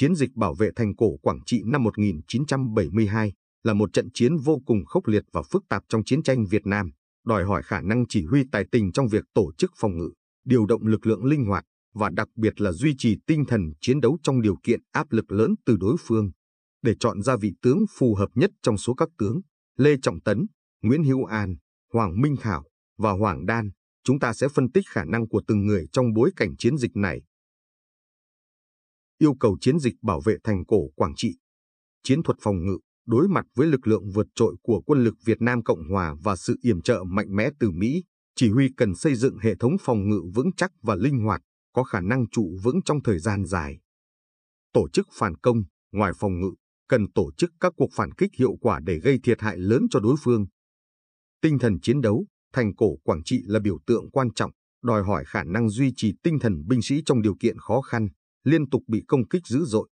Chiến dịch bảo vệ thành cổ Quảng Trị năm 1972 là một trận chiến vô cùng khốc liệt và phức tạp trong chiến tranh Việt Nam, đòi hỏi khả năng chỉ huy tài tình trong việc tổ chức phòng ngự, điều động lực lượng linh hoạt và đặc biệt là duy trì tinh thần chiến đấu trong điều kiện áp lực lớn từ đối phương. Để chọn ra vị tướng phù hợp nhất trong số các tướng, Lê Trọng Tấn, Nguyễn Hữu An, Hoàng Minh Khảo và Hoàng Đan, chúng ta sẽ phân tích khả năng của từng người trong bối cảnh chiến dịch này yêu cầu chiến dịch bảo vệ thành cổ Quảng Trị. Chiến thuật phòng ngự đối mặt với lực lượng vượt trội của quân lực Việt Nam Cộng Hòa và sự yểm trợ mạnh mẽ từ Mỹ, chỉ huy cần xây dựng hệ thống phòng ngự vững chắc và linh hoạt, có khả năng trụ vững trong thời gian dài. Tổ chức phản công, ngoài phòng ngự, cần tổ chức các cuộc phản kích hiệu quả để gây thiệt hại lớn cho đối phương. Tinh thần chiến đấu, thành cổ Quảng Trị là biểu tượng quan trọng, đòi hỏi khả năng duy trì tinh thần binh sĩ trong điều kiện khó khăn liên tục bị công kích dữ dội.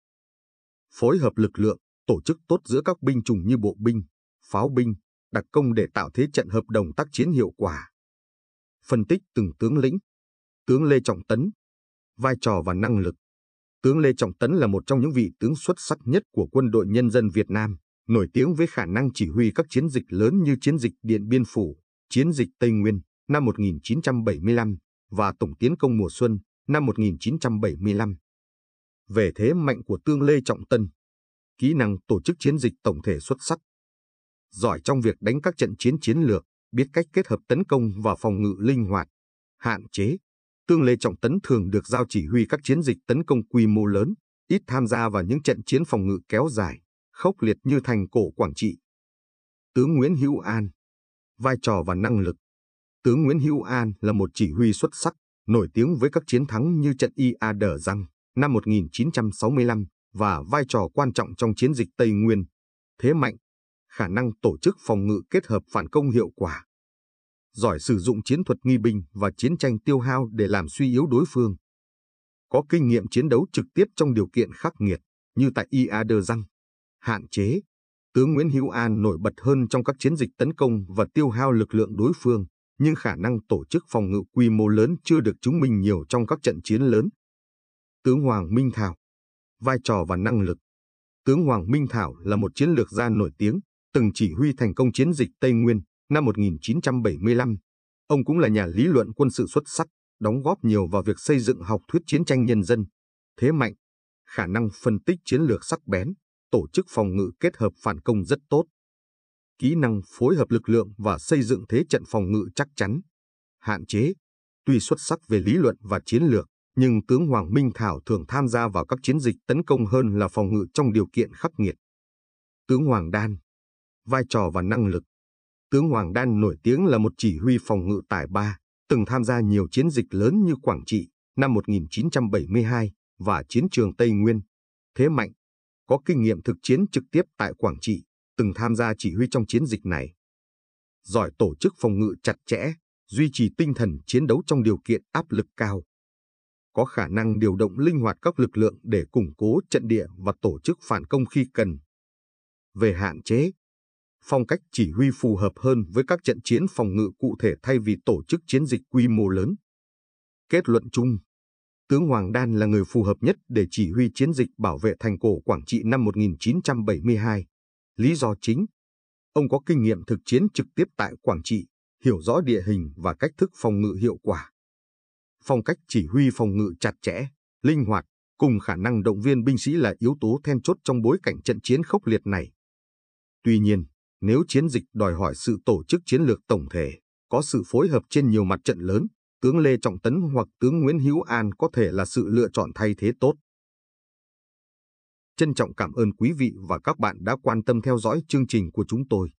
Phối hợp lực lượng, tổ chức tốt giữa các binh chủng như bộ binh, pháo binh, đặc công để tạo thế trận hợp đồng tác chiến hiệu quả. Phân tích từng tướng lĩnh, tướng Lê Trọng Tấn, vai trò và năng lực. Tướng Lê Trọng Tấn là một trong những vị tướng xuất sắc nhất của quân đội nhân dân Việt Nam, nổi tiếng với khả năng chỉ huy các chiến dịch lớn như chiến dịch Điện Biên Phủ, chiến dịch Tây Nguyên năm 1975 và tổng tiến công mùa xuân năm 1975 về thế mạnh của Tương Lê Trọng Tân, kỹ năng tổ chức chiến dịch tổng thể xuất sắc, giỏi trong việc đánh các trận chiến chiến lược, biết cách kết hợp tấn công và phòng ngự linh hoạt, hạn chế. Tương Lê Trọng Tấn thường được giao chỉ huy các chiến dịch tấn công quy mô lớn, ít tham gia vào những trận chiến phòng ngự kéo dài, khốc liệt như thành cổ Quảng Trị. Tướng Nguyễn Hữu An Vai trò và năng lực Tướng Nguyễn Hữu An là một chỉ huy xuất sắc, nổi tiếng với các chiến thắng như trận Ia Đờ Răng, năm 1965 và vai trò quan trọng trong chiến dịch Tây Nguyên, thế mạnh, khả năng tổ chức phòng ngự kết hợp phản công hiệu quả. Giỏi sử dụng chiến thuật nghi binh và chiến tranh tiêu hao để làm suy yếu đối phương. Có kinh nghiệm chiến đấu trực tiếp trong điều kiện khắc nghiệt như tại Ia Răng, hạn chế. Tướng Nguyễn Hữu An nổi bật hơn trong các chiến dịch tấn công và tiêu hao lực lượng đối phương, nhưng khả năng tổ chức phòng ngự quy mô lớn chưa được chứng minh nhiều trong các trận chiến lớn. Tướng Hoàng Minh Thảo Vai trò và năng lực Tướng Hoàng Minh Thảo là một chiến lược gia nổi tiếng, từng chỉ huy thành công chiến dịch Tây Nguyên năm 1975. Ông cũng là nhà lý luận quân sự xuất sắc, đóng góp nhiều vào việc xây dựng học thuyết chiến tranh nhân dân. Thế mạnh, khả năng phân tích chiến lược sắc bén, tổ chức phòng ngự kết hợp phản công rất tốt. Kỹ năng phối hợp lực lượng và xây dựng thế trận phòng ngự chắc chắn. Hạn chế, tuy xuất sắc về lý luận và chiến lược, nhưng tướng Hoàng Minh Thảo thường tham gia vào các chiến dịch tấn công hơn là phòng ngự trong điều kiện khắc nghiệt. Tướng Hoàng Đan Vai trò và năng lực Tướng Hoàng Đan nổi tiếng là một chỉ huy phòng ngự tài ba, từng tham gia nhiều chiến dịch lớn như Quảng Trị năm 1972 và chiến trường Tây Nguyên. Thế mạnh, có kinh nghiệm thực chiến trực tiếp tại Quảng Trị, từng tham gia chỉ huy trong chiến dịch này. Giỏi tổ chức phòng ngự chặt chẽ, duy trì tinh thần chiến đấu trong điều kiện áp lực cao có khả năng điều động linh hoạt các lực lượng để củng cố trận địa và tổ chức phản công khi cần. Về hạn chế, phong cách chỉ huy phù hợp hơn với các trận chiến phòng ngự cụ thể thay vì tổ chức chiến dịch quy mô lớn. Kết luận chung, tướng Hoàng Đan là người phù hợp nhất để chỉ huy chiến dịch bảo vệ thành cổ Quảng Trị năm 1972. Lý do chính, ông có kinh nghiệm thực chiến trực tiếp tại Quảng Trị, hiểu rõ địa hình và cách thức phòng ngự hiệu quả phong cách chỉ huy phòng ngự chặt chẽ, linh hoạt, cùng khả năng động viên binh sĩ là yếu tố then chốt trong bối cảnh trận chiến khốc liệt này. Tuy nhiên, nếu chiến dịch đòi hỏi sự tổ chức chiến lược tổng thể, có sự phối hợp trên nhiều mặt trận lớn, tướng Lê Trọng Tấn hoặc tướng Nguyễn Hữu An có thể là sự lựa chọn thay thế tốt. Trân trọng cảm ơn quý vị và các bạn đã quan tâm theo dõi chương trình của chúng tôi.